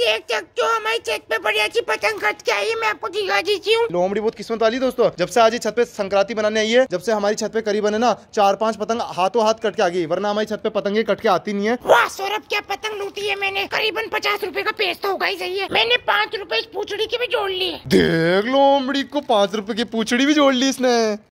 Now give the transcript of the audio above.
देख सकते हो हमारी छत पे बड़ी अच्छी पतंग कट के आई है मैं आपको दिखा देती हूँ लोमड़ी बहुत किस्मत वाली दोस्तों जब से आज छत पे संक्रांति बनाने आई है जब से हमारी छत पे करीबन है ना चार पाँच पतंग हाथों हाथ कट के आ गई वरना हमारी छत पे पतंगे कट के आती नहीं है वाह सौरभ क्या पतंग लूटी है मैंने करीबन पचास रूपए का पेस्ट तो होगा ही सही है मैंने पाँच रूपए इस पूछड़ी की भी जोड़ ली देख लोमड़ी को पाँच रूपए की पूछड़ी भी जोड़ ली इसने